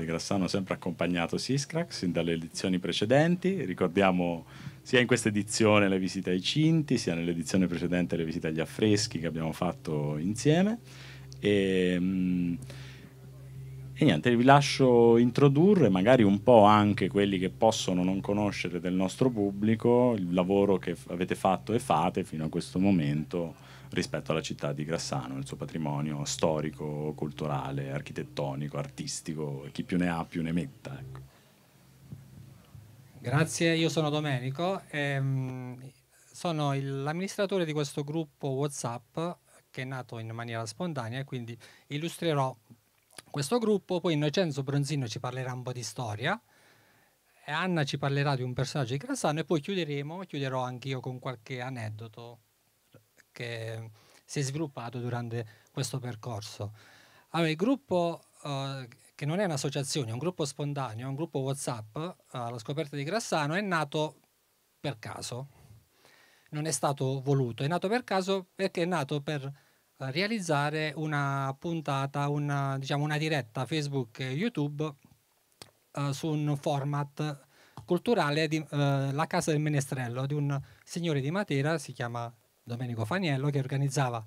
di Grassano sempre accompagnato Siscrax sin dalle edizioni precedenti. Ricordiamo sia in questa edizione le visite ai Cinti, sia nell'edizione precedente le visite agli affreschi che abbiamo fatto insieme. E, ehm, e niente, vi lascio introdurre magari un po' anche quelli che possono non conoscere del nostro pubblico il lavoro che avete fatto e fate fino a questo momento rispetto alla città di Grassano, il suo patrimonio storico, culturale, architettonico, artistico, chi più ne ha più ne metta. Ecco. Grazie, io sono Domenico, ehm, sono l'amministratore di questo gruppo WhatsApp che è nato in maniera spontanea quindi illustrerò questo gruppo, poi Innocenzo Bronzino ci parlerà un po' di storia, Anna ci parlerà di un personaggio di Grassano e poi chiuderemo, chiuderò anch'io con qualche aneddoto che si è sviluppato durante questo percorso. Allora, il gruppo, eh, che non è un'associazione, è un gruppo spontaneo, è un gruppo WhatsApp, eh, alla scoperta di Grassano, è nato per caso, non è stato voluto, è nato per caso perché è nato per eh, realizzare una puntata, una, diciamo una diretta Facebook e YouTube eh, su un format culturale di eh, La Casa del Menestrello di un signore di Matera, si chiama Domenico Faniello, che organizzava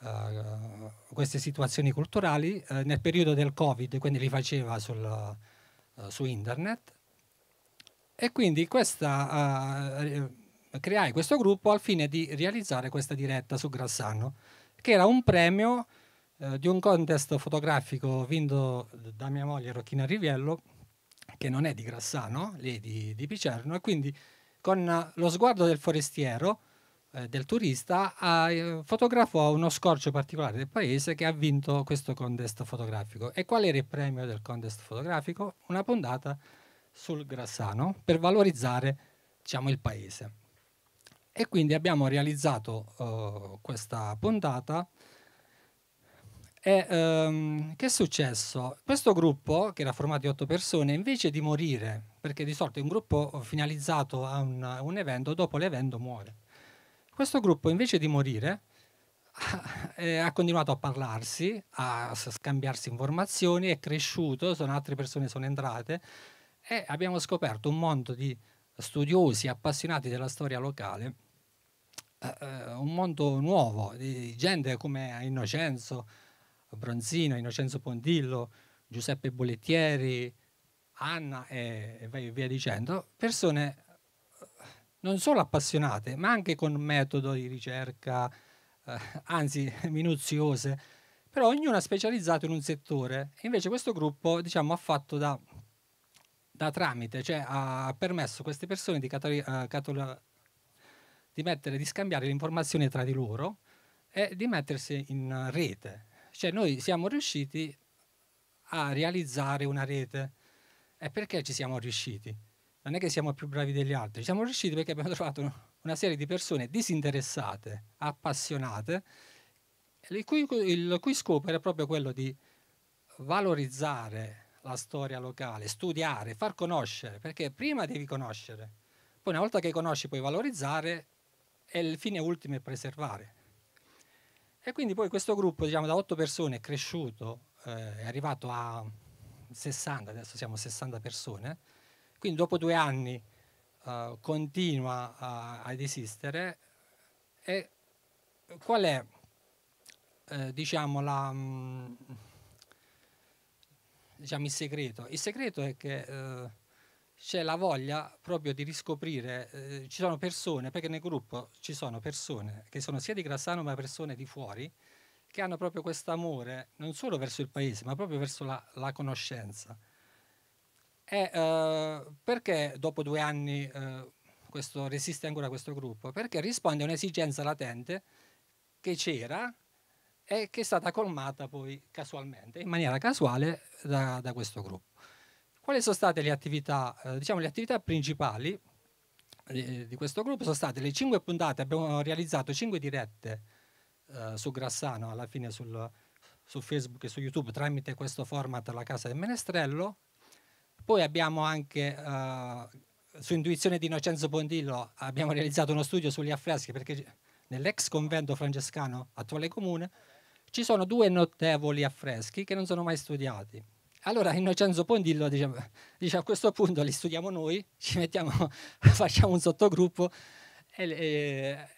uh, queste situazioni culturali uh, nel periodo del Covid, quindi li faceva sul, uh, su internet. E quindi questa, creai questo gruppo al fine di realizzare questa diretta su Grassano, che era un premio di un contest fotografico vinto da mia moglie Rocchina Riviello, che non è di Grassano, lei di, di Picerno, e quindi con lo sguardo del forestiero eh, del turista, eh, fotografò uno scorcio particolare del paese che ha vinto questo contest fotografico. E qual era il premio del contest fotografico? Una puntata sul Grassano per valorizzare diciamo, il paese. E quindi abbiamo realizzato eh, questa puntata. E ehm, che è successo? Questo gruppo, che era formato di otto persone, invece di morire, perché di solito un gruppo finalizzato a un, un evento, dopo l'evento muore questo gruppo invece di morire eh, ha continuato a parlarsi, a scambiarsi informazioni, è cresciuto, sono altre persone sono entrate e abbiamo scoperto un mondo di studiosi appassionati della storia locale, eh, eh, un mondo nuovo, di gente come Innocenzo Bronzino, Innocenzo Pondillo, Giuseppe Bollettieri, Anna e, e via dicendo, persone non solo appassionate, ma anche con metodo di ricerca, eh, anzi minuziose, però ognuna specializzata in un settore. invece questo gruppo, diciamo, ha fatto da, da tramite, cioè ha permesso a queste persone di, uh, di, mettere, di scambiare le informazioni tra di loro e di mettersi in rete. Cioè noi siamo riusciti a realizzare una rete. E perché ci siamo riusciti? non è che siamo più bravi degli altri, siamo riusciti perché abbiamo trovato una serie di persone disinteressate, appassionate, il cui, il cui scopo era proprio quello di valorizzare la storia locale, studiare, far conoscere, perché prima devi conoscere, poi una volta che conosci puoi valorizzare e il fine ultimo è preservare. E quindi poi questo gruppo, diciamo, da otto persone è cresciuto, eh, è arrivato a 60, adesso siamo 60 persone, quindi dopo due anni uh, continua uh, ad esistere e qual è eh, diciamo, la, mh, mm, diciamo, il segreto? Il segreto è che eh, c'è la voglia proprio di riscoprire, eh, ci sono persone, perché nel gruppo ci sono persone che sono sia di Grassano ma persone di fuori, che hanno proprio questo amore non solo verso il paese ma proprio verso la, la conoscenza. E, eh, perché dopo due anni eh, questo, resiste ancora questo gruppo? Perché risponde a un'esigenza latente che c'era e che è stata colmata poi casualmente, in maniera casuale, da, da questo gruppo. Quali sono state le attività, eh, diciamo le attività principali di, eh, di, questo gruppo? Sono state le cinque puntate, abbiamo realizzato cinque dirette eh, su Grassano, alla fine sul, su Facebook e su YouTube tramite questo format La Casa del Menestrello, poi abbiamo anche, eh, su intuizione di Innocenzo Pondillo, abbiamo realizzato uno studio sugli affreschi, perché nell'ex convento francescano, attuale comune, ci sono due notevoli affreschi che non sono mai studiati. Allora Innocenzo Pondillo dice, dice a questo punto li studiamo noi, ci mettiamo, facciamo un sottogruppo e, e,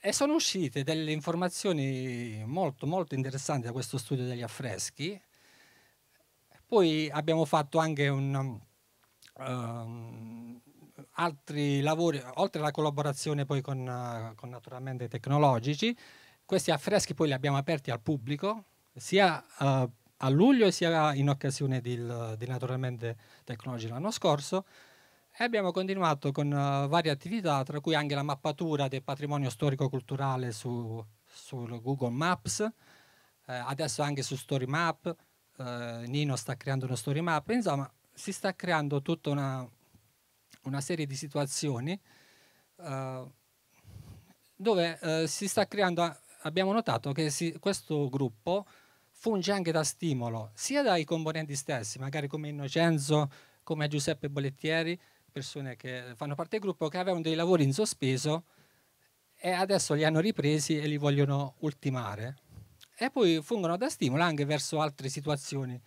e, sono uscite delle informazioni molto molto interessanti da questo studio degli affreschi poi abbiamo fatto anche un, um, ehm, altri lavori, oltre alla collaborazione poi con, eh, con naturalmente tecnologici, questi affreschi poi li abbiamo aperti al pubblico, sia uh, a luglio sia in occasione di, di naturalmente tecnologici l'anno scorso e abbiamo continuato con uh, varie attività, tra cui anche la mappatura del patrimonio storico-culturale su, su Google Maps, eh, adesso anche su Story Map, eh, Nino sta creando uno story map, insomma si sta creando tutta una, una serie di situazioni eh, dove eh, si sta creando, abbiamo notato che si, questo gruppo funge anche da stimolo sia dai componenti stessi, magari come Innocenzo, come Giuseppe Bollettieri, persone che fanno parte del gruppo, che avevano dei lavori in sospeso e adesso li hanno ripresi e li vogliono ultimare e poi fungono da stimolo anche verso altre situazioni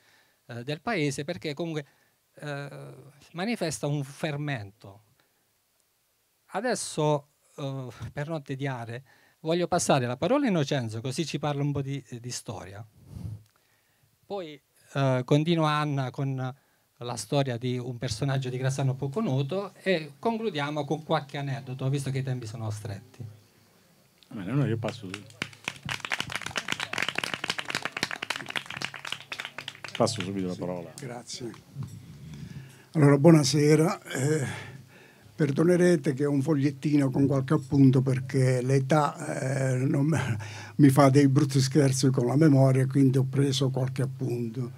eh, del paese perché comunque eh, manifesta un fermento. Adesso, eh, per non tediare, voglio passare la parola a Innocenzo così ci parla un po' di, di storia. Poi eh, continua Anna con la storia di un personaggio di Grassano poco noto e concludiamo con qualche aneddoto, visto che i tempi sono stretti. Bene, allora io passo Tutto. passo subito la parola. Sì, grazie. Allora, buonasera. Eh, perdonerete che ho un fogliettino con qualche appunto perché l'età eh, me, mi fa dei brutti scherzi con la memoria, quindi ho preso qualche appunto.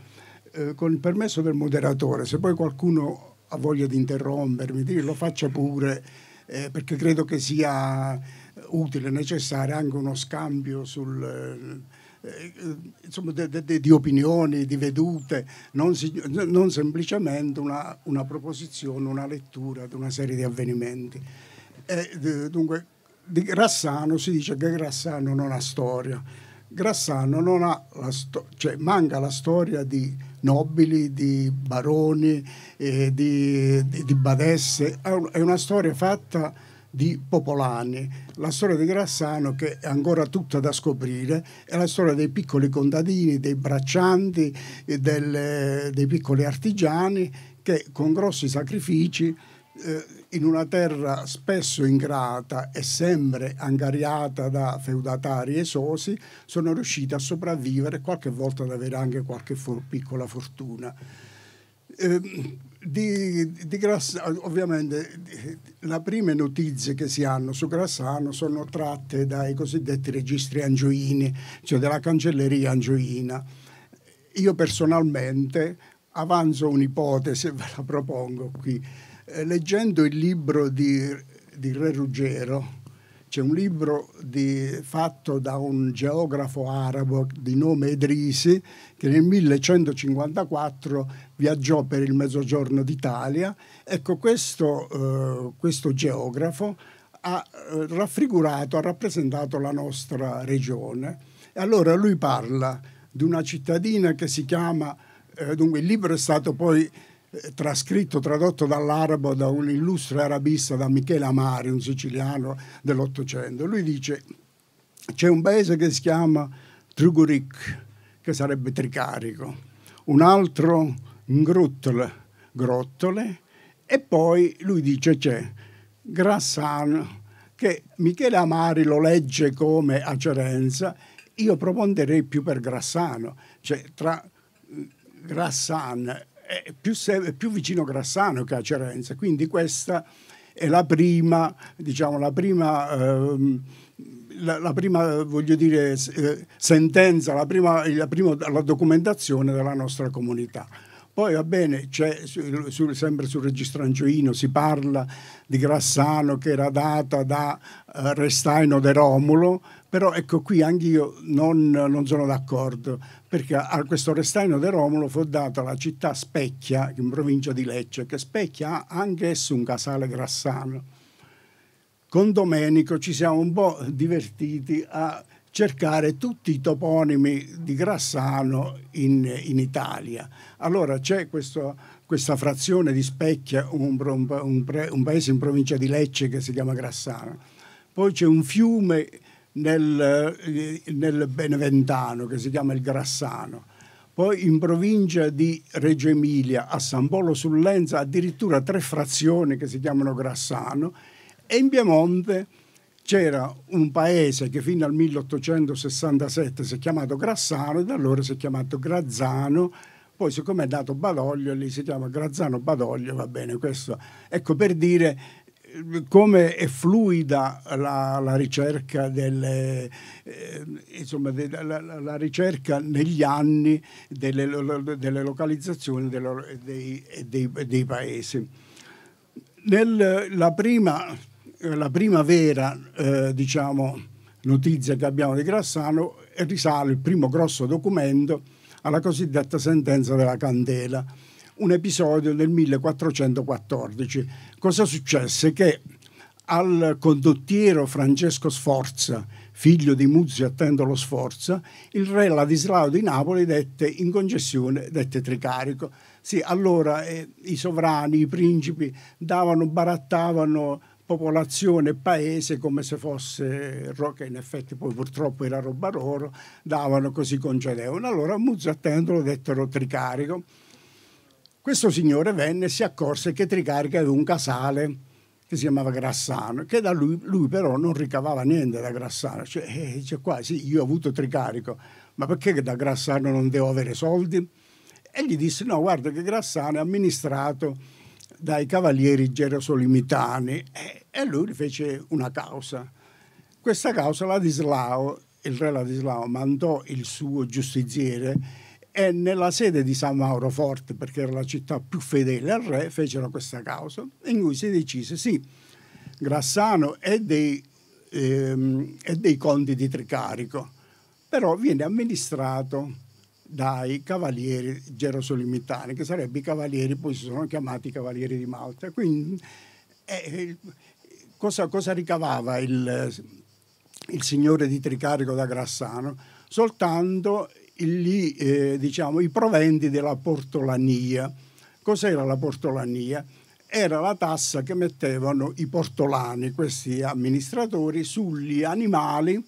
Eh, con il permesso del moderatore, se poi qualcuno ha voglia di interrompermi, lo faccia pure, eh, perché credo che sia utile, necessario anche uno scambio sul eh, insomma, de, de, de, di opinioni, di vedute, non, si, non semplicemente una, una, proposizione, una lettura di una serie di avvenimenti. E, eh, dunque, di Grassano si dice che Grassano non ha storia. Grassano non ha la storia, cioè manca la storia di nobili, di baroni, eh, di, di, di badesse, è una storia fatta di Popolani, la storia di Grassano che è ancora tutta da scoprire, è la storia dei piccoli contadini, dei braccianti, del, dei piccoli artigiani che con grossi sacrifici eh, in una terra spesso ingrata e sempre angariata da feudatari esosi, sono riusciti a sopravvivere, qualche volta ad avere anche qualche for piccola fortuna. Eh, di, di Grassano, ovviamente le prime notizie che si hanno su Grassano sono tratte dai cosiddetti registri angioini, cioè della cancelleria angioina. Io personalmente avanzo un'ipotesi e ve la propongo qui. Eh, leggendo il libro di, di Re Ruggero, c'è un libro di, fatto da un geografo arabo di nome Edrisi che nel 1154 viaggiò per il mezzogiorno d'Italia. Ecco, questo, eh, questo geografo ha eh, raffigurato, ha rappresentato la nostra regione. E allora lui parla di una cittadina che si chiama, eh, dunque il libro è stato poi eh, trascritto, tradotto dall'arabo da un illustre arabista, da Michele Amari, un siciliano dell'Ottocento. Lui dice c'è un paese che si chiama Trugurik, che sarebbe Tricarico, un altro Ngruttle, Grottole, e poi lui dice c'è Grassano, che Michele Amari lo legge come Acerenza, io proponderei più per Grassano, cioè tra mm, Grassan è più, è più vicino Grassano che a Cerenza, quindi questa è la prima, diciamo, la prima, ehm, la, la prima voglio dire, eh, sentenza, la prima, la prima la documentazione della nostra comunità. Poi va bene, su, su, sempre sul registro angioino si parla di Grassano che era data da eh, Restaino de Romulo, però ecco qui anche io non, non sono d'accordo, perché a questo Restaino di Romolo fu data la città Specchia, in provincia di Lecce, che Specchia ha anche esso un casale grassano. Con Domenico ci siamo un po' divertiti a cercare tutti i toponimi di Grassano in, in Italia. Allora c'è questo, questa frazione di Specchia, un, un, un, paese in provincia di Lecce che si chiama Grassano. Poi c'è un fiume nel, eh, nel Beneventano, che si chiama il Grassano poi in provincia di Reggio Emilia, a San Polo sull'Enza, addirittura tre frazioni che si chiamano Grassano, e in Piemonte c'era un paese che fino al 1867 si è chiamato Grassano, e da allora si è chiamato Grazzano, poi siccome è dato Badoglio, lì si chiama Grazzano Badoglio, va bene questo. Ecco per dire come è fluida la, la ricerca, delle, eh, insomma, de, la, la ricerca negli anni delle, delle localizzazioni delle, dei, dei, dei, paesi. Nella prima, eh, la prima vera eh, diciamo, notizia che abbiamo di Grassano risale il primo grosso documento alla cosiddetta sentenza della Candela un episodio del 1414. Cosa successe? Che al condottiero Francesco Sforza, figlio di Muzio Attendolo Sforza, il re Ladislao di Napoli dette in concessione, dette tricarico. Sì, allora eh, i sovrani, i principi davano, barattavano popolazione e paese come se fosse che in effetti poi purtroppo era roba loro, davano così concedevano. Allora Muzio Attendolo dettero tricarico questo signore venne e si accorse che Tricarica aveva un casale che si chiamava Grassano, che da lui, lui però non ricavava niente da Grassano. Cioè, eh, dice qua, sì, io ho avuto Tricarico, ma perché da Grassano non devo avere soldi? E gli disse, no, guarda che Grassano è amministrato dai cavalieri gerosolimitani e, e lui fece una causa. Questa causa Ladislao, il re Ladislao, mandò il suo giustiziere e nella sede di San Mauro Forte, perché era la città più fedele al re, fecero questa causa in cui si decise sì, Grassano è dei, ehm, è dei conti di Tricarico, però viene amministrato dai cavalieri gerosolimitani, che sarebbero i cavalieri, poi si sono chiamati cavalieri di Malta. Quindi eh, cosa, cosa, ricavava il, il signore di Tricarico da Grassano? Soltanto gli, eh, diciamo, i proventi della portolania. Cos'era la portolania? Era la tassa che mettevano i portolani, questi amministratori, sugli animali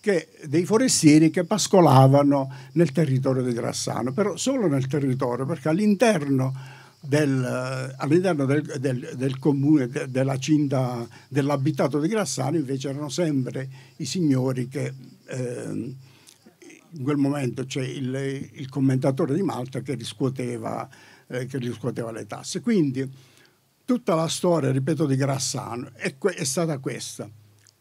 che, dei forestieri che pascolavano nel territorio di Grassano, però solo nel territorio, perché all'interno del, eh, all'interno del, del, del comune, de, della cinta dell'abitato di Grassano invece erano sempre i signori che... Eh, in quel momento c'è il, il commentatore di Malta che riscuoteva, eh, che riscuoteva, le tasse. Quindi tutta la storia, ripeto, di Grassano è, è stata questa.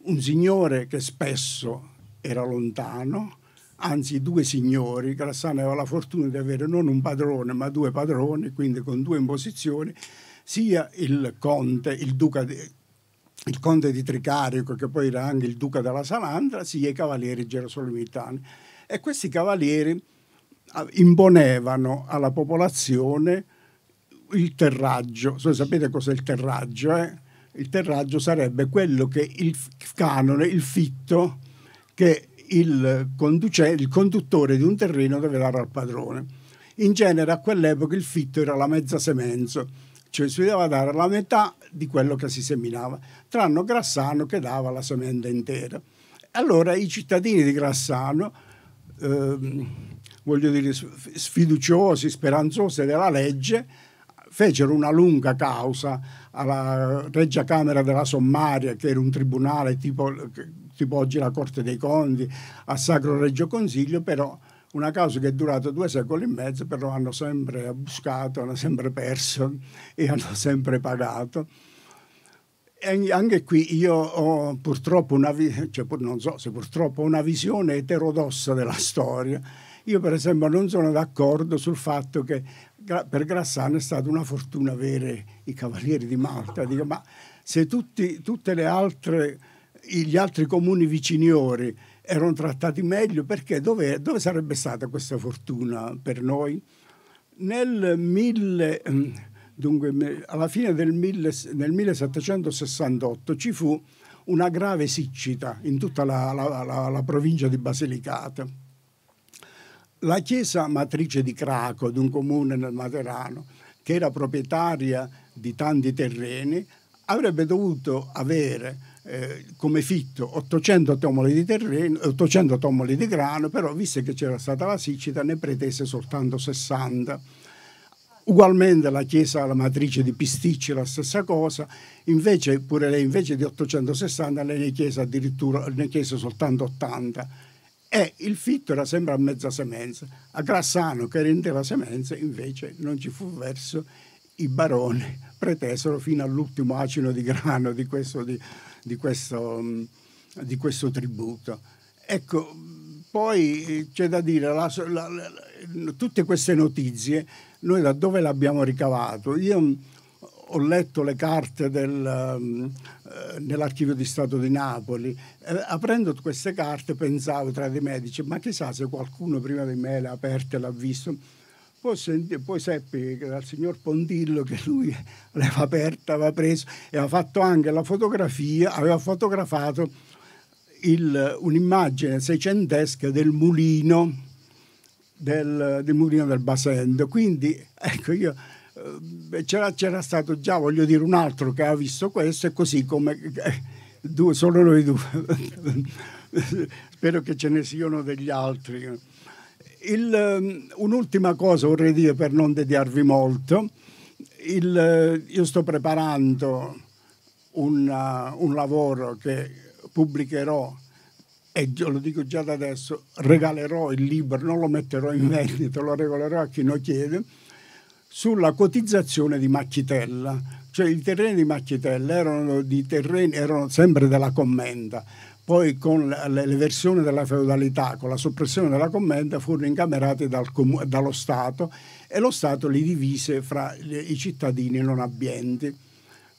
Un signore che spesso era lontano, anzi due signori, Grassano aveva la fortuna di avere non un padrone ma due padroni, quindi con due imposizioni, sia il conte, il duca di, il conte di Tricarico, che poi era anche il duca della Salandra, sia i cavalieri gerasolimitani. E questi cavalieri ah, imponevano alla popolazione il terraggio. So, sapete cos'è il terraggio? Eh? Il terraggio sarebbe quello che il canone, il fitto, che il, il conduttore di un terreno deve dare al padrone. In genere a quell'epoca il fitto era la mezza semenzo, cioè si doveva dare la metà di quello che si seminava, tranne Grassano che dava la semenda intera. Allora i cittadini di Grassano Ehm, voglio dire, sfiduciosi, speranzosi della legge, fecero una lunga causa alla Reggia Camera della Sommaria, che era un tribunale tipo, tipo oggi la Corte dei Conti, al Sacro Reggio Consiglio, però una causa che è durata due secoli e mezzo, però hanno sempre buscato, hanno sempre perso e hanno sempre pagato anche qui io ho purtroppo una, cioè, non so se purtroppo una visione eterodossa della storia. Io per esempio non sono d'accordo sul fatto che per Grassano è stata una fortuna avere i Cavalieri di Malta. Dico, ma se tutti, altre, gli altri comuni viciniori erano trattati meglio, perché dove, dove sarebbe stata questa fortuna per noi? Nel 1000... Dunque, alla fine del mille, nel 1768 ci fu una grave siccita in tutta la, la, la, la, provincia di Basilicata. La chiesa matrice di Craco, di un comune nel Materano, che era proprietaria di tanti terreni, avrebbe dovuto avere eh, come fitto 800 tomoli, di terreno, 800 tomoli di grano, però visto che c'era stata la siccita ne pretese soltanto 60 Ugualmente la chiesa, la matrice di Pisticci, la stessa cosa, invece pure lei invece di 860 lei ne chiese addirittura ne chiese soltanto 80 e il fitto era sempre a mezza semenza. A Grassano, che rendeva semenza, invece non ci fu verso, i baroni pretesero fino all'ultimo acino di grano di questo, di, di questo, di questo tributo. Ecco, poi eh, c'è da dire, la, la, la, tutte queste notizie noi da dove l'abbiamo ricavato? Io mm, ho letto le carte del, mm, eh, nell'archivio di Stato di Napoli, eh, aprendo queste carte pensavo tra di me, dice, ma chissà se qualcuno prima di me le ha aperte e l'ha visto. Poi, senti, poi seppi dal signor Pondillo che lui l'aveva aperta, aveva preso e aveva fatto anche la fotografia, aveva fotografato il, un'immagine seicentesca del mulino del, del mulino del Basendo. Quindi, ecco, io eh, c'era, c'era stato già, voglio dire, un altro che ha visto questo e così come eh, due, solo noi due. Spero che ce ne siano degli altri. Il, ehm, un'ultima cosa vorrei dire per non dediarvi molto. Il, eh, io sto preparando una, un lavoro che pubblicherò e io lo dico già da adesso, regalerò il libro, non lo metterò in mm. vendita, lo regalerò a chi lo chiede, sulla cotizzazione di Macchitella. Cioè i terreni di Macchitella erano, di terreni, erano sempre della commenda, poi con le, le, versioni della feudalità, con la soppressione della commenda, furono incamerati dal, dallo Stato e lo Stato li divise fra i cittadini non abbienti.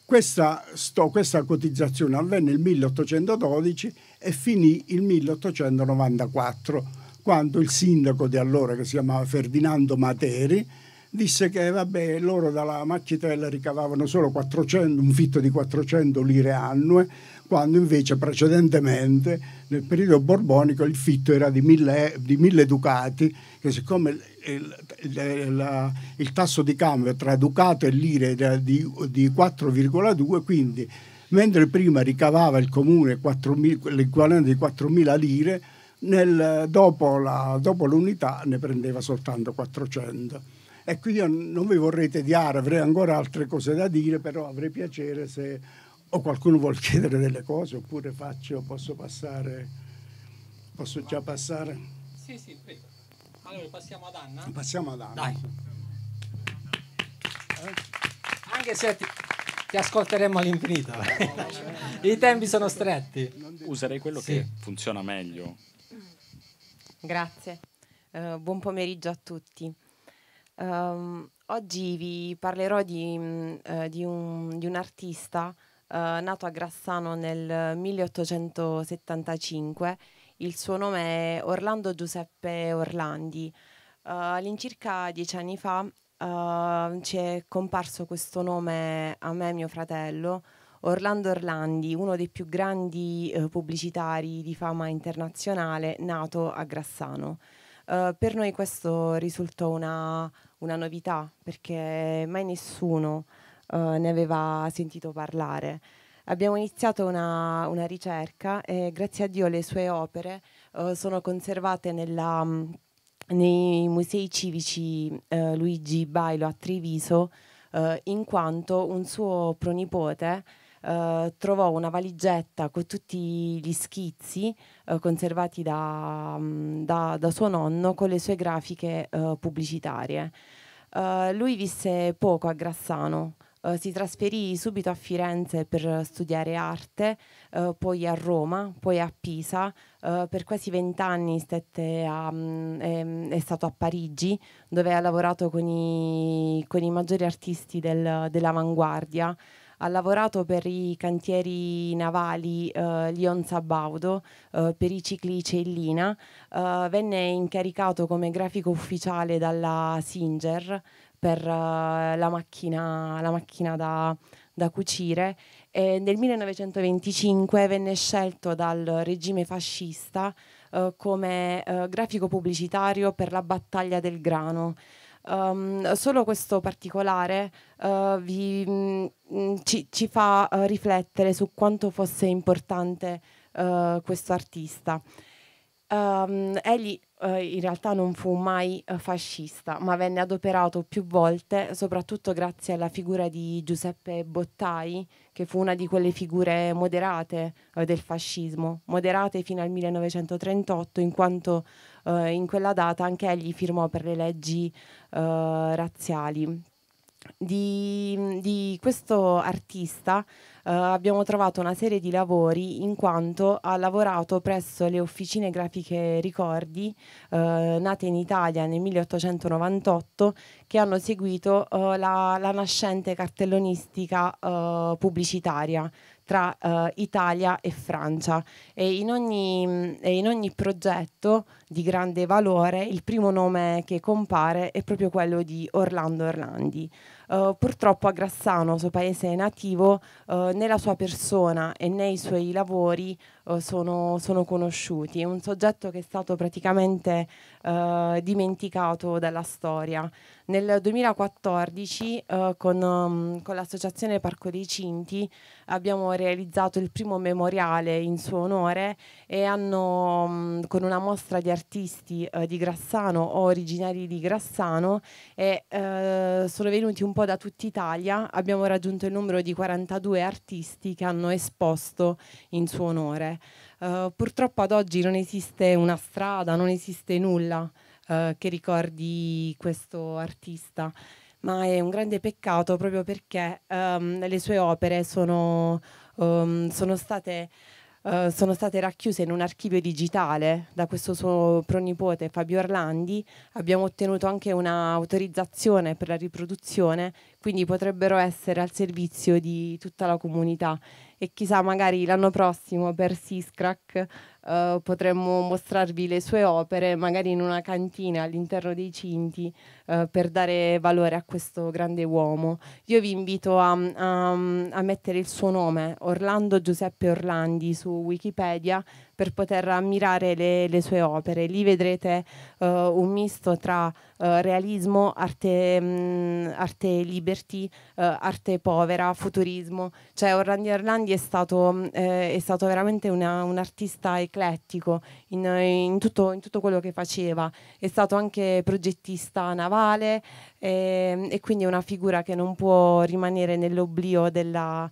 Questa, sto, questa cotizzazione avvenne nel 1812 e finì il 1894, quando il sindaco di allora, che si chiamava Ferdinando Materi, disse che vabbè, loro dalla macchitella ricavavano solo 400, un fitto di 400 lire annue, quando invece precedentemente nel periodo borbonico il fitto era di 1000, di 1000 ducati, che siccome il, la, il, tasso di cambio tra Ducato e Lire era di, di 4,2, quindi mentre prima ricavava il comune 4, l'equivalente di 4.000 lire, nel, dopo, la, dopo l'unità ne prendeva soltanto 400. E qui io non vi vorrei tediare, avrei ancora altre cose da dire, però avrei piacere se o qualcuno vuole chiedere delle cose oppure faccio, posso passare, posso già passare? Sì, sì, prego. Allora passiamo ad Anna. Passiamo ad Anna. Dai. Anche se ti, ti ascolteremo all'infinito. I tempi sono stretti. Userei quello sì. che funziona meglio. Grazie. Uh, buon pomeriggio a tutti. Um, oggi vi parlerò di, uh, di, un, di un, artista uh, nato a Grassano nel 1875 il suo nome è Orlando Giuseppe Orlandi. Uh, all'incirca dieci anni fa uh, ci è comparso questo nome a me e mio fratello, Orlando Orlandi, uno dei più grandi uh, pubblicitari di fama internazionale nato a Grassano. per noi questo risultò una, una novità perché mai nessuno ne aveva sentito parlare. Abbiamo iniziato una, una ricerca e grazie a Dio le sue opere eh, sono conservate nella, mm, nei musei civici eh, Luigi Bailo a Treviso eh, in quanto un suo pronipote eh, trovò una valigetta con tutti gli schizzi eh, conservati da, mm, da, da, suo nonno con le sue grafiche eh, pubblicitarie. lui visse poco a Grassano, eh, si trasferì subito a Firenze per studiare arte, uh, poi a Roma, poi a Pisa, uh, per quasi vent'anni um, mm, è, ehm, è, stato a Parigi dove ha lavorato con i, con i maggiori artisti del, dell'avanguardia. Ha lavorato per i cantieri navali eh, Lion Sabaudo, eh, per i cicli Cellina, eh, venne incaricato come grafico ufficiale dalla Singer per uh, la, macchina, la macchina da, da cucire. E nel 1925 venne scelto dal regime fascista uh, come uh, grafico pubblicitario per la battaglia del grano. Um, solo questo particolare uh, vi, mh, mm, mm, ci, ci, fa uh, riflettere su quanto fosse importante uh, questo artista. Um, egli eh, in realtà non fu mai eh, fascista, ma venne adoperato più volte, soprattutto grazie alla figura di Giuseppe Bottai, che fu una di quelle figure moderate eh, del fascismo, moderate fino al 1938, in quanto eh, in quella data anche egli firmò per le leggi eh, razziali. Di, di questo artista eh, abbiamo trovato una serie di lavori in quanto ha lavorato presso le officine grafiche ricordi eh, nate in Italia nel 1898 che hanno seguito eh, la, la, nascente cartellonistica pubblicitaria tra uh, Italia e Francia e in, ogni, e in, ogni, progetto di grande valore il primo nome che compare è proprio quello di Orlando Orlandi. Eh, purtroppo a Grassano, suo paese nativo, uh, nella sua persona e nei suoi lavori eh, sono, sono, conosciuti. È un soggetto che è stato praticamente eh, dimenticato dalla storia. Nel 2014 eh, con, um, con l'associazione Parco dei Cinti abbiamo realizzato il primo memoriale in suo onore e hanno, um, con una mostra di artisti eh, di Grassano, originari di Grassano, e sono venuti un po' da tutta Italia, abbiamo raggiunto il numero di 42 artisti che hanno esposto in suo onore. Uh, purtroppo ad oggi non esiste una strada, non esiste nulla uh, che ricordi questo artista, ma è un grande peccato proprio perché um, le sue opere sono, um, sono state... Uh, sono state racchiuse in un archivio digitale da questo suo pronipote Fabio Orlandi. Abbiamo ottenuto anche un'autorizzazione per la riproduzione, quindi potrebbero essere al servizio di tutta la comunità e chissà magari l'anno prossimo per Siscrack eh, potremmo mostrarvi le sue opere magari in una cantina all'interno dei cinti eh, per dare valore a questo grande uomo. Io vi invito a, a, a mettere il suo nome, Orlando Giuseppe Orlandi, su Wikipedia per poter ammirare le, le sue opere. Lì vedrete uh, un misto tra uh, realismo, arte, mh, mm, arte liberty, uh, arte povera, futurismo. Cioè Orlandi Orlandi è stato, eh, è stato veramente una, un artista eclettico in, in, tutto, in, tutto, quello che faceva. È stato anche progettista navale eh, e quindi è una figura che non può rimanere nell'oblio della,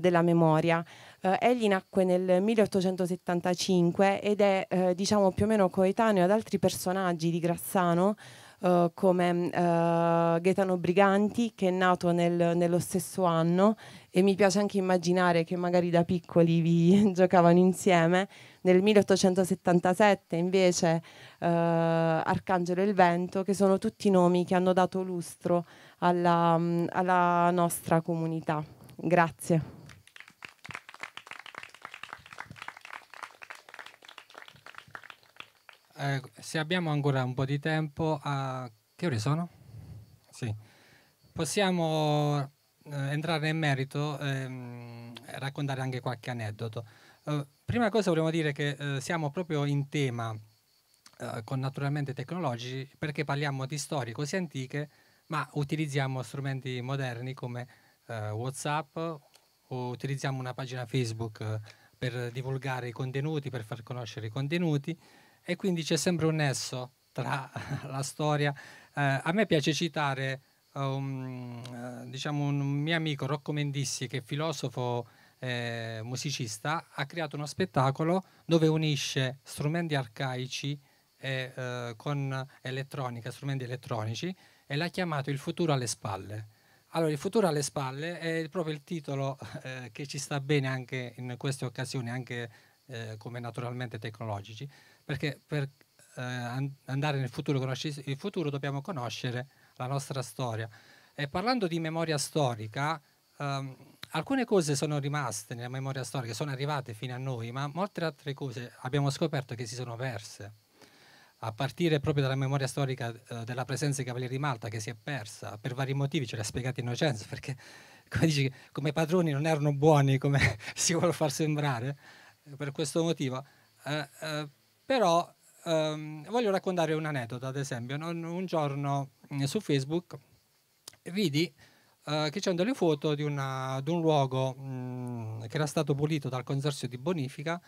della memoria. Eh, egli nacque nel 1875 ed è eh, diciamo più o meno coetaneo ad altri personaggi di Grassano. Uh, come uh, Gaetano Briganti che è nato nel, nello stesso anno e mi piace anche immaginare che magari da piccoli vi giocavano insieme. Nel 1877 invece uh, Arcangelo e il Vento che sono tutti nomi che hanno dato lustro alla, mm, alla nostra comunità. Grazie. Ecco, se abbiamo ancora un po' di tempo, a... che ore sono? Sì. Possiamo eh, entrare nel merito ehm, e raccontare anche qualche aneddoto. Eh, prima cosa volevo dire che eh, siamo proprio in tema eh, con naturalmente tecnologici perché parliamo di storie così antiche ma utilizziamo strumenti moderni come eh, Whatsapp o utilizziamo una pagina Facebook per divulgare i contenuti, per far conoscere i contenuti e quindi c'è sempre un nesso tra la storia. Eh, a me piace citare um, eh, diciamo un mio amico Rocco Mendissi che è filosofo eh, musicista, ha creato uno spettacolo dove unisce strumenti arcaici e, eh, con elettronica, strumenti elettronici e l'ha chiamato Il futuro alle spalle. Allora, Il futuro alle spalle è proprio il titolo eh, che ci sta bene anche in queste occasioni, anche eh, come naturalmente tecnologici, perché per eh, andare nel futuro, conoscere il futuro, dobbiamo conoscere la nostra storia. E parlando di memoria storica, ehm, alcune cose sono rimaste nella memoria storica, sono arrivate fino a noi, ma molte altre cose abbiamo scoperto che si sono perse, a partire proprio dalla memoria storica eh, della presenza dei Cavalieri di Malta che si è persa per vari motivi, ce l'ha spiegato Innocenzo, perché come, dici, come padroni non erano buoni come si vuole far sembrare per questo motivo. Eh, eh, però ehm, voglio raccontare un aneddoto, ad esempio. Non, un giorno mm, su Facebook vidi eh, che c'erano delle foto di, una, di un luogo mh, mm, che era stato pulito dal consorzio di bonifica,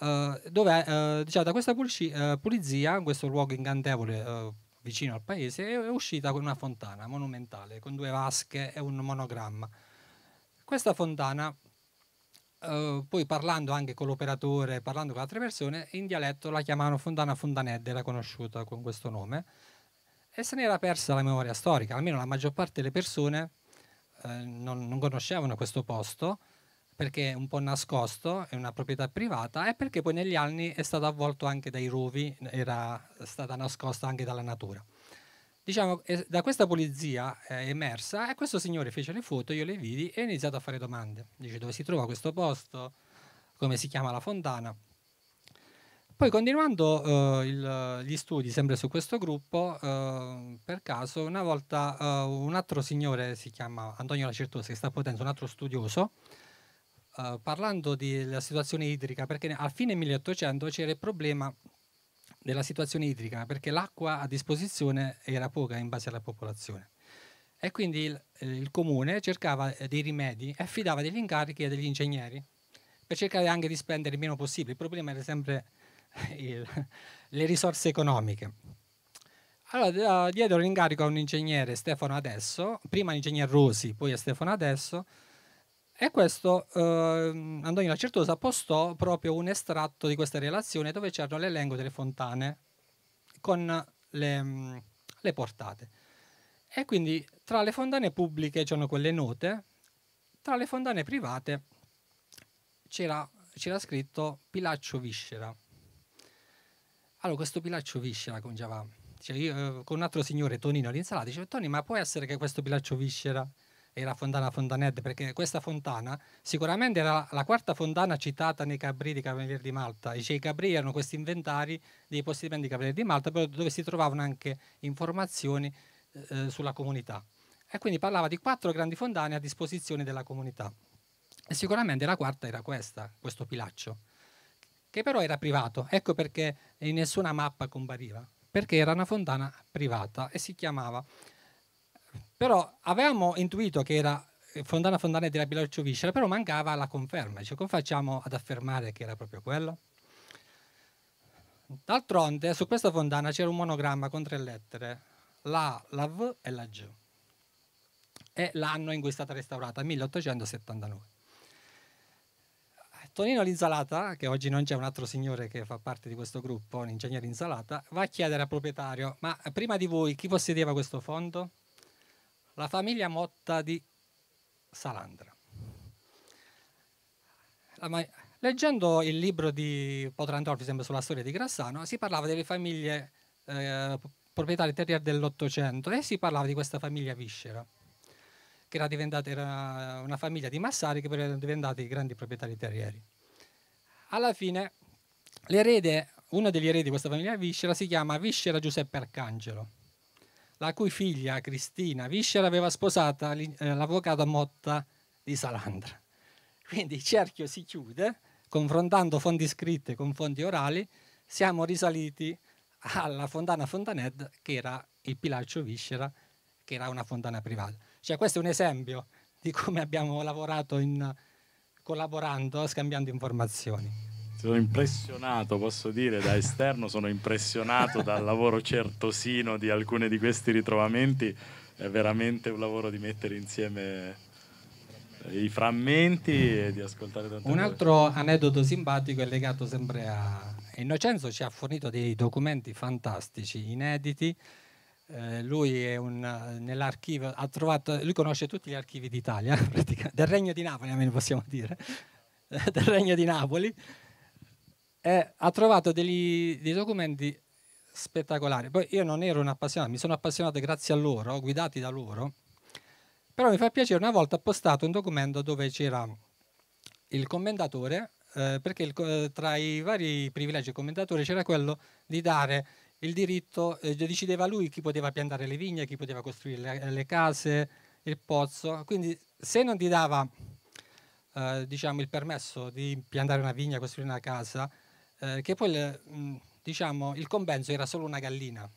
eh, dove eh, diciamo, da questa eh, pulizia, in questo luogo incantevole vicino al paese, è uscita una fontana monumentale con due vasche e un monogramma. Questa fontana Uhm, poi parlando anche con l'operatore, parlando con altre persone, in dialetto la chiamavano Fontana Fontanedde, era conosciuta con questo nome, e se n'era persa la memoria storica, almeno la maggior parte delle persone eh, non, non conoscevano questo posto perché è un po' nascosto, è una proprietà privata e perché poi negli anni è stato avvolto anche dai rovi, era stata nascosta anche dalla natura. Diciamo, eh, da questa polizia eh, emersa, e eh, questo signore fece le foto, io le vidi e ho iniziato a fare domande. Dice dove si trova questo posto, come si chiama la fontana. Poi continuando eh, il, gli studi sempre su questo gruppo, eh, per caso una volta eh, un altro signore, si chiama Antonio Lacertosa, che sta potendo, un altro studioso, parlando della situazione idrica, perché a fine 1800 c'era il problema della situazione idrica, perché l'acqua a disposizione era poca in base alla popolazione. E quindi il, eh, il comune cercava eh, dei rimedi e affidava degli incarichi a degli ingegneri per cercare anche di spendere il meno possibile. Il problema era sempre eh, il, le risorse economiche. Allora diedero l'incarico a un ingegnere, Stefano Adesso, prima all'ingegner Rosi, poi a Stefano Adesso, e questo eh, Antonino Certosa postò proprio un estratto di questa relazione dove c'era l'elenco delle fontane con le, mm, le portate. E quindi tra le fontane pubbliche c'erano quelle note, tra le fontane private c'era, c'era scritto Pilaccio Viscera. Allora, questo Pilaccio Viscera cominciava. Cioè io, eh, con un altro signore, Tonino, all'insalata, dicevo, Toni, ma può essere che questo Pilaccio Viscera era Fontana Fontanet, perché questa fontana sicuramente era la quarta fontana citata nei Cabri di Cavalieri di Malta. I cioè, Cabri erano questi inventari dei possedimenti di Cavalieri di Malta, dove si trovavano anche informazioni eh, eh, sulla comunità. E quindi parlava di quattro grandi fontane a disposizione della comunità. E sicuramente la quarta era questa, questo Pilaccio, che però era privato. Ecco perché in nessuna mappa compariva, perché era una fontana privata e si chiamava però avevamo intuito che era eh, Fondana Fondana della Bilancia Viscera, però mancava la conferma. Cioè, come facciamo ad affermare che era proprio quello? D'altronde, su questa fondana c'era un monogramma con tre lettere, la la V e la G. E l'anno in cui è stata restaurata, 1879. Tonino L'Insalata, che oggi non c'è un altro signore che fa parte di questo gruppo, un ingegnere Insalata, va a chiedere al proprietario, ma prima di voi chi possedeva questo fondo? la famiglia Motta di Salandra. Leggendo il libro di Potrandorf, sempre sulla storia di Grassano, si parlava delle famiglie eh, proprietarie terriere dell'Ottocento e si parlava di questa famiglia Viscera, che era, diventata, era una famiglia di massari che poi erano diventati grandi proprietari terrieri. Alla fine, l'erede, uno degli eredi di questa famiglia Viscera si chiama Viscera Giuseppe Arcangelo la cui figlia Cristina Vischer aveva sposata eh, l'avvocato Motta di Salandra. Quindi il cerchio si chiude, confrontando fonti scritte con fonti orali, siamo risaliti alla Fontana Fontaned, che era il Pilaccio Viscera, che era una fontana privata. Cioè, questo è un esempio di come abbiamo lavorato in, collaborando, scambiando informazioni. Sono impressionato, posso dire, da esterno sono impressionato dal lavoro certosino di alcuni di questi ritrovamenti. È veramente un lavoro di mettere insieme eh, i frammenti e di ascoltare tante Un altro aneddoto simpatico è legato sempre a Innocenzo ci ha fornito dei documenti fantastici, inediti. Eh, lui è un nell'archivio ha trovato lui conosce tutti gli archivi d'Italia, del Regno di Napoli, almeno possiamo dire. del Regno di Napoli e eh, ha trovato degli, dei documenti spettacolari. Poi io non ero un appassionato, mi sono appassionato grazie a loro, guidati da loro, però mi fa piacere, una volta ha postato un documento dove c'era il commendatore, eh, perché il, eh, tra i vari privilegi del commendatore c'era quello di dare il diritto, eh, decideva lui chi poteva piantare le vigne, chi poteva costruire le, le case, il pozzo, quindi se non ti dava eh, diciamo, il permesso di piantare una vigna, costruire una casa, eh, che poi mh, mm, diciamo, il compenso era solo una gallina,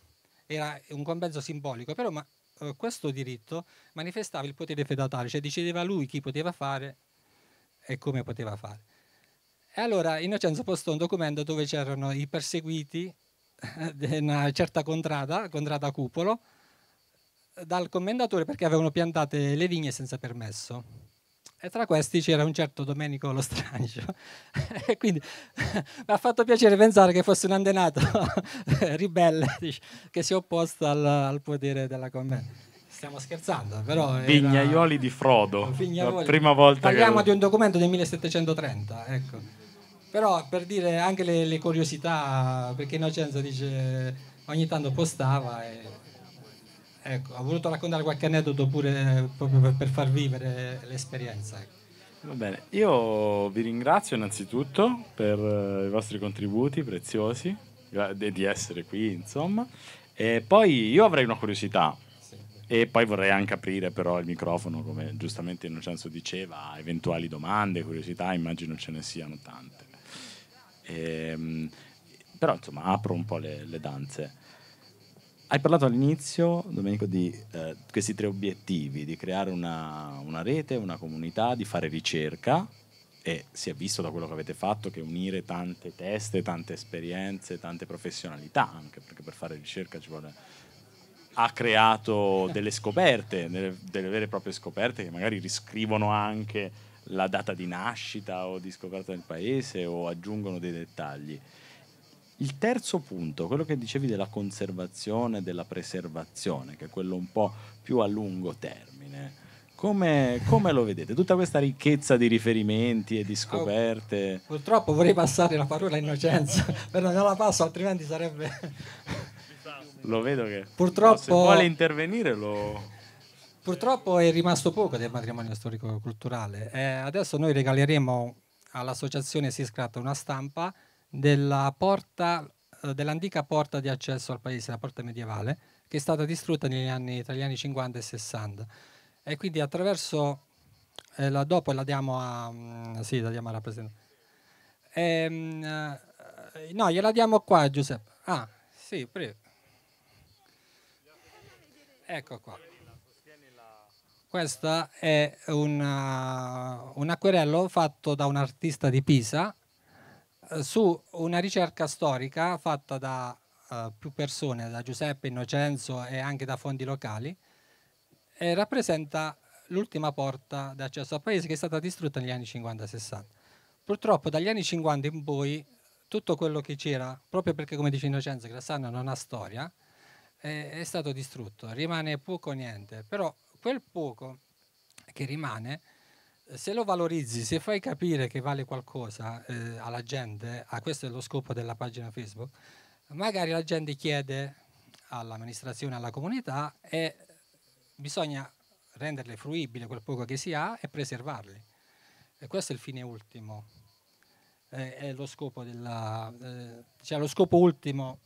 era un compenso simbolico, però ma, eh, questo diritto manifestava il potere feudatario, cioè decideva lui chi poteva fare e come poteva fare. E allora Innocenzo postò un documento dove c'erano i perseguiti eh, di una certa contrada, contrada Cupolo, dal commendatore perché avevano piantato le vigne senza permesso e tra questi c'era un certo Domenico Lo Lostrancio. e quindi mi ha fatto piacere pensare che fosse un antenato ribelle dice, che si è opposto al, al potere della convenzione stiamo scherzando, però. Vignaioli era... di Frodo. Vignaioli. La prima volta Parliamo che... di un documento del 1730, ecco. Però per dire anche le, le curiosità, perché Innocenza dice ogni tanto postava. E... Ecco, ho voluto raccontare qualche aneddoto pure proprio per, per far vivere l'esperienza. Ecco. Va bene, io vi ringrazio innanzitutto per eh, i vostri contributi preziosi e di essere qui, insomma. E poi io avrei una curiosità e poi vorrei anche aprire però il microfono, come giustamente Innocenzo diceva, eventuali domande, curiosità, immagino ce ne siano tante. E, ehm, però insomma apro un po' le, le danze. Hai parlato all'inizio, Domenico, di eh, questi tre obiettivi, di creare una, una, rete, una comunità, di fare ricerca e si è visto da quello che avete fatto che unire tante teste, tante esperienze, tante professionalità anche, perché per fare ricerca ci vuole... Ha creato delle scoperte, delle, delle vere e proprie scoperte che magari riscrivono anche la data di nascita o di scoperta del paese o aggiungono dei dettagli. Il terzo punto, quello che dicevi della conservazione, della preservazione, che è quello un po' più a lungo termine. Come, come, lo vedete? Tutta questa ricchezza di riferimenti e di scoperte. Oh, purtroppo vorrei passare la parola a Innocenzo, però non la passo, altrimenti sarebbe. lo vedo che. Purtroppo. Se vuole intervenire lo. Purtroppo è rimasto poco del matrimonio storico-culturale. Eh, adesso noi regaleremo all'associazione Si Scritta una stampa della porta, eh, dell'antica porta di accesso al paese, la porta medievale, che è stata distrutta negli anni, tra gli anni 50 e 60. E quindi attraverso, eh, la, dopo la diamo a, mm, sì, la diamo a rappresentante. E, ehm, eh, no, gliela diamo qua Giuseppe. Ah, sì, prego. Ecco qua. Questo è un, eh, un acquerello fatto da un artista di Pisa eh, su una ricerca storica fatta da uh, più persone, da Giuseppe Innocenzo e anche da fondi locali, e rappresenta l'ultima porta d'accesso al paese che è stata distrutta negli anni 50-60. Purtroppo dagli anni 50 in poi tutto quello che c'era, proprio perché come dice Innocenzo Grassano non ha storia, è, è stato distrutto, rimane poco o niente, però quel poco che rimane se lo valorizzi, se fai capire che vale qualcosa eh, alla gente, a ah, questo è lo scopo della pagina Facebook, magari la gente chiede all'amministrazione, alla comunità e bisogna renderle fruibile quel poco che si ha e preservarli. E questo è il fine ultimo, è lo scopo, della, eh, cioè lo scopo ultimo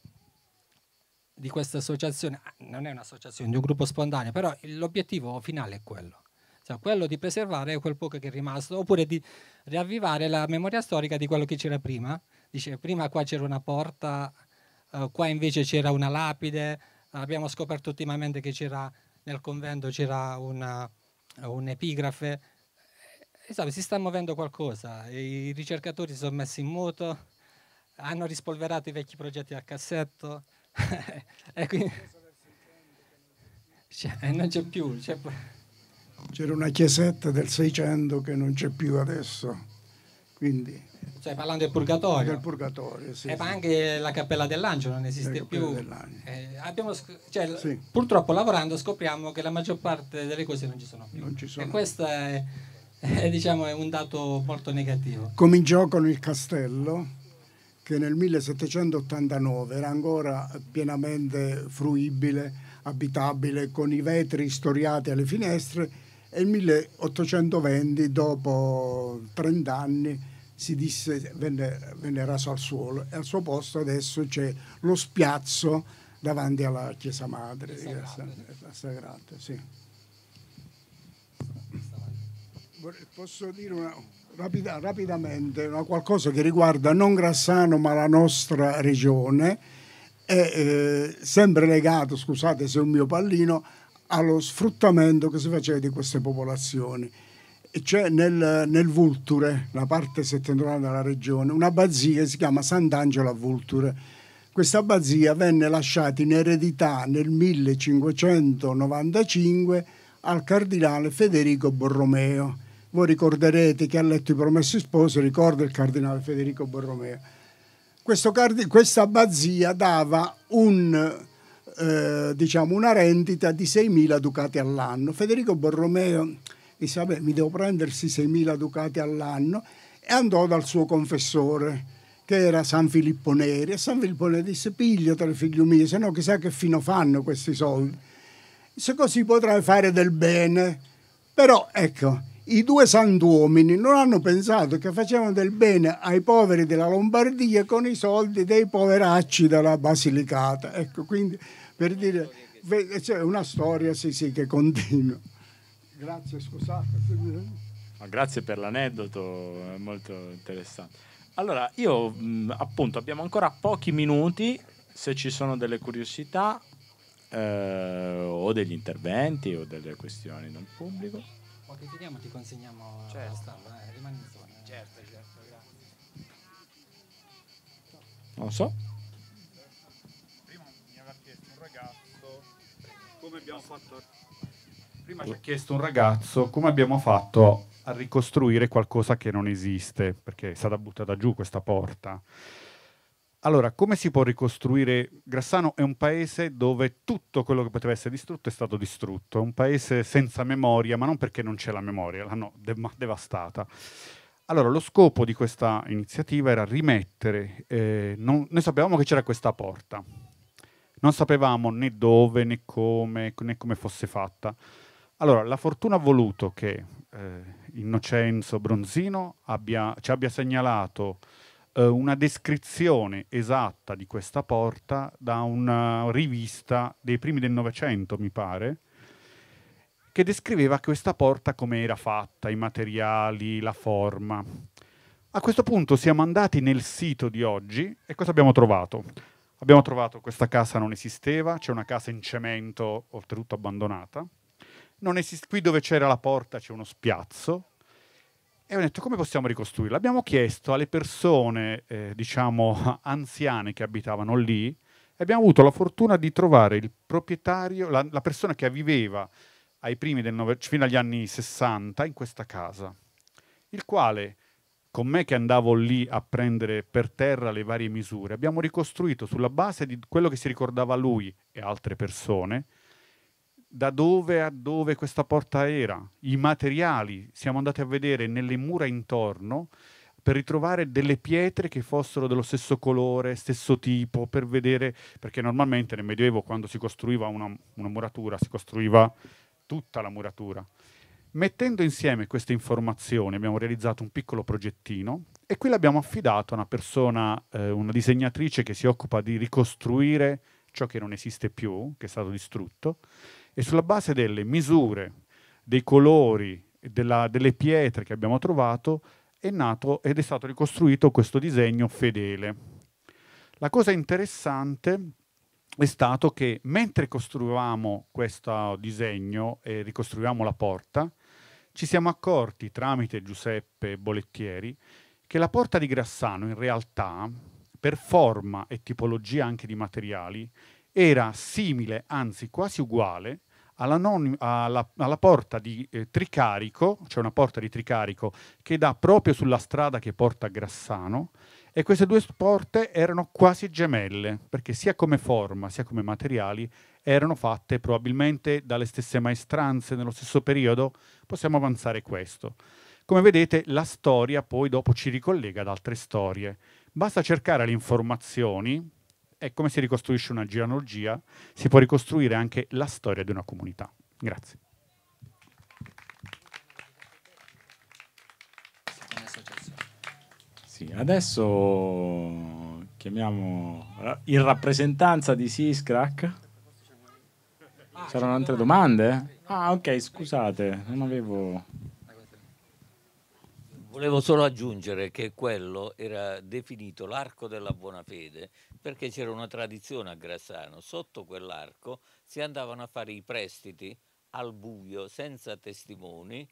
di questa associazione, ah, non è un'associazione, è un gruppo spontaneo, però l'obiettivo finale è quello cioè quello di preservare quel poco che è rimasto, oppure di riavvivare la memoria storica di quello che c'era prima. Dice, prima qua c'era una porta, eh, qua invece c'era una lapide, abbiamo scoperto ultimamente che c'era nel convento c'era una, un epigrafe. Eh, insomma, si sta muovendo qualcosa, i ricercatori si sono messi in moto, hanno rispolverato i vecchi progetti a cassetto e quindi cioè, non c'è più. C'è c'era una chiesetta del 600 che non c'è più adesso. Quindi, cioè parlando del purgatorio. Del purgatorio sì, eh, sì. anche la cappella dell'angelo non esiste più. Eh, abbiamo, cioè, sì. Purtroppo lavorando scopriamo che la maggior parte delle cose non ci sono più. Ci sono. E questo è, è, diciamo, è un dato molto negativo. Cominciò con il castello che nel 1789 era ancora pienamente fruibile, abitabile, con i vetri storiati alle finestre e nel 1820, dopo 30 anni, si disse venne, venne raso al suolo e al suo posto adesso c'è lo spiazzo davanti alla Chiesa Madre, Chiesa Sagrata. Sì. Posso dire una, rapida, rapidamente una qualcosa che riguarda non Grassano ma la nostra regione, è eh, sempre legato, scusate se è un mio pallino, allo sfruttamento che si faceva di queste popolazioni. C'è cioè nel, nel, Vulture, la parte settentrionale della regione, un'abbazia che si chiama Sant'Angelo a Vulture. Questa abbazia venne lasciata in eredità nel 1595 al cardinale Federico Borromeo. Voi ricorderete che ha letto i Promessi Sposi, ricorda il cardinale Federico Borromeo. Questo, questa abbazia dava un eh, diciamo una rendita di 6.000 ducati all'anno. Federico Borromeo disse, vabbè, mi devo prendersi 6.000 ducati all'anno e andò dal suo confessore che era San Filippo Neri e San Filippo Neri disse piglio pigliatele figlio mio, se no chissà che fino fanno questi soldi. Se così potrai fare del bene. Però ecco, i due santuomini non hanno pensato che facevano del bene ai poveri della Lombardia con i soldi dei poveracci della Basilicata. Ecco, quindi per dire, c'è cioè una storia sì, sì, che continua. Grazie, scusate. Ah, grazie per l'aneddoto, è molto interessante. Allora, io appunto abbiamo ancora pochi minuti, se ci sono delle curiosità eh, o degli interventi o delle questioni dal pubblico. Poi che finiamo ti consegniamo certo. la stampa, eh, rimani in zona. Certo, certo, grazie. Non so. abbiamo fatto... Prima ci ha chiesto un ragazzo come abbiamo fatto a ricostruire qualcosa che non esiste, perché è stata buttata giù questa porta. Allora, come si può ricostruire? Grassano è un paese dove tutto quello che poteva essere distrutto è stato distrutto, è un paese senza memoria, ma non perché non c'è la memoria, l'hanno de devastata. Allora, lo scopo di questa iniziativa era rimettere, eh, non, noi sapevamo che c'era questa porta, non sapevamo né dove né come, né come fosse fatta. Allora, la fortuna ha voluto che eh, Innocenzo Bronzino abbia, ci abbia segnalato eh, una descrizione esatta di questa porta da una rivista dei primi del Novecento, mi pare, che descriveva questa porta come era fatta, i materiali, la forma. A questo punto siamo andati nel sito di oggi e cosa abbiamo trovato? Abbiamo trovato questa casa non esisteva, c'è una casa in cemento, oltretutto abbandonata. Esiste, qui dove c'era la porta c'è uno spiazzo. E abbiamo detto come possiamo ricostruirla? Abbiamo chiesto alle persone, eh, diciamo, anziane che abitavano lì, e abbiamo avuto la fortuna di trovare il proprietario, la, la persona che viveva ai primi del nove, fino agli anni 60 in questa casa, il quale con me che andavo lì a prendere per terra le varie misure, abbiamo ricostruito sulla base di quello che si ricordava lui e altre persone, da dove a dove questa porta era, i materiali, siamo andati a vedere nelle mura intorno per ritrovare delle pietre che fossero dello stesso colore, stesso tipo, per vedere, perché normalmente nel Medioevo quando si costruiva una, una muratura si costruiva tutta la muratura. Mettendo insieme queste informazioni abbiamo realizzato un piccolo progettino e qui l'abbiamo affidato a una persona, eh, una disegnatrice che si occupa di ricostruire ciò che non esiste più, che è stato distrutto, e sulla base delle misure, dei colori, della, delle pietre che abbiamo trovato è nato ed è stato ricostruito questo disegno fedele. La cosa interessante è stato che mentre costruivamo questo disegno e ricostruivamo la porta, ci siamo accorti tramite Giuseppe Bolettieri che la porta di Grassano in realtà, per forma e tipologia anche di materiali, era simile, anzi quasi uguale, alla, non, alla, alla porta di eh, Tricarico, cioè una porta di Tricarico che dà proprio sulla strada che porta a Grassano, e queste due porte erano quasi gemelle, perché sia come forma sia come materiali erano fatte probabilmente dalle stesse maestranze nello stesso periodo, possiamo avanzare questo. Come vedete la storia poi dopo ci ricollega ad altre storie. Basta cercare le informazioni, è come si ricostruisce una genealogia, si può ricostruire anche la storia di una comunità. Grazie. Sì, adesso chiamiamo in rappresentanza di Siscrack C'erano ah, altre domande? Ah, ok, scusate, non avevo... Volevo solo aggiungere che quello era definito l'arco della buona fede perché c'era una tradizione a Grassano. Sotto quell'arco si andavano a fare i prestiti al buio, senza testimoni,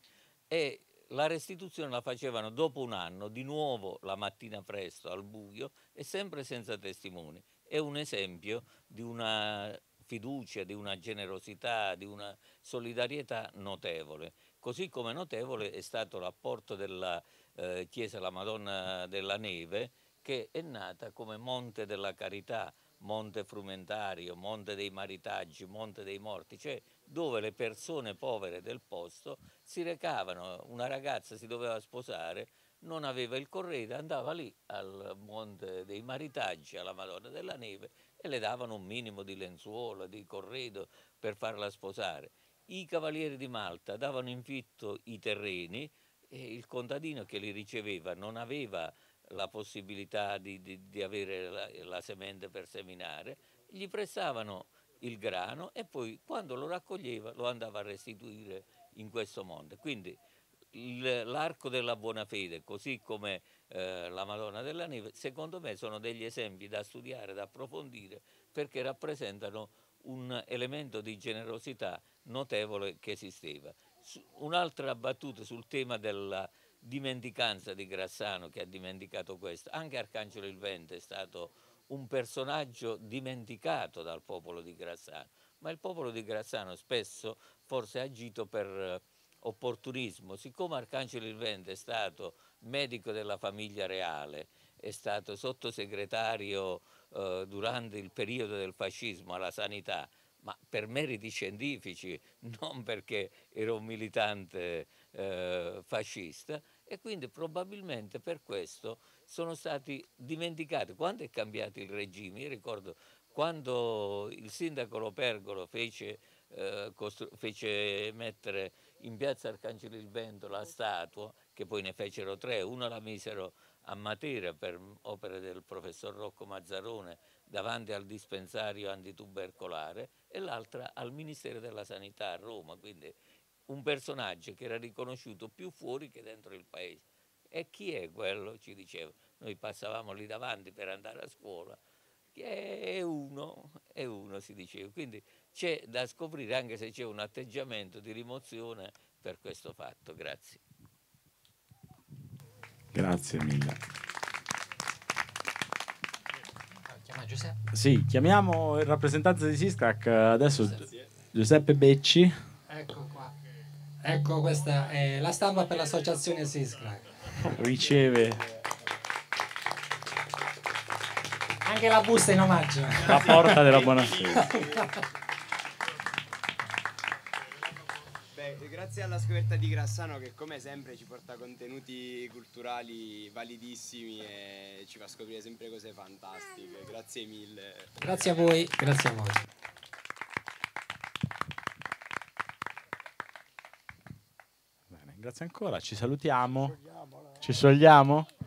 e la restituzione la facevano dopo un anno, di nuovo la mattina presto al buio e sempre senza testimoni. È un esempio di una fiducia, di una generosità, di una solidarietà notevole. Così come notevole è stato l'apporto della eh, Chiesa La Madonna della Neve che è nata come Monte della Carità, Monte Frumentario, Monte dei Maritaggi, Monte dei Morti, cioè dove le persone povere del posto si recavano, una ragazza si doveva sposare, non aveva il corredo, andava lì al Monte dei Maritaggi, alla Madonna della Neve, e le davano un minimo di lenzuola, di corredo per farla sposare. I cavalieri di Malta davano in fitto i terreni e il contadino che li riceveva non aveva la possibilità di, di, di avere la, la semenda per seminare, gli prestavano il grano e poi quando lo raccoglieva lo andava a restituire in questo mondo. Quindi l'arco della buona fede, così come eh, la Madonna della Neve, secondo me sono degli esempi da studiare, da approfondire, perché rappresentano un elemento di generosità notevole che esisteva. Un'altra battuta sul tema della dimenticanza di Grassano che ha dimenticato questo, anche Arcangelo il Vente è stato un personaggio dimenticato dal popolo di Grassano, ma il popolo di Grassano spesso forse ha agito per opportunismo. Siccome Arcangelo Il Vente è stato medico della famiglia reale, è stato sottosegretario eh, durante il periodo del fascismo alla sanità, ma per meriti scientifici, non perché era un militante eh, fascista, e quindi probabilmente per questo sono stati dimenticati. Quando è cambiato il regime, io ricordo quando il sindaco Lo Pergolo fece, eh, fece mettere in piazza Arcangeli il Vento la statua, che poi ne fecero tre, una la misero a Matera per opere del professor Rocco Mazzarone davanti al dispensario antitubercolare e l'altra al Ministero della Sanità a Roma, quindi un personaggio che era riconosciuto più fuori che dentro il paese. E chi è quello? Ci diceva. Noi passavamo lì davanti per andare a scuola. Che è uno, è uno, si diceva. Quindi c'è da scoprire anche se c'è un atteggiamento di rimozione per questo fatto. Grazie. Grazie mille. Chiama Giuseppe. Sì, chiamiamo il rappresentante di Sistrac eh, adesso Grazie. Giuseppe Becci. Ecco qua. Ecco questa è la stampa per l'associazione Sistrac. Riceve anche la busta in omaggio. La porta della buona buonasera. Grazie alla scoperta di Grassano che come sempre ci porta contenuti culturali validissimi e ci fa scoprire sempre cose fantastiche. Grazie mille. Grazie a voi, grazie a voi. Bene, grazie ancora, ci salutiamo. Ci sciogliamo?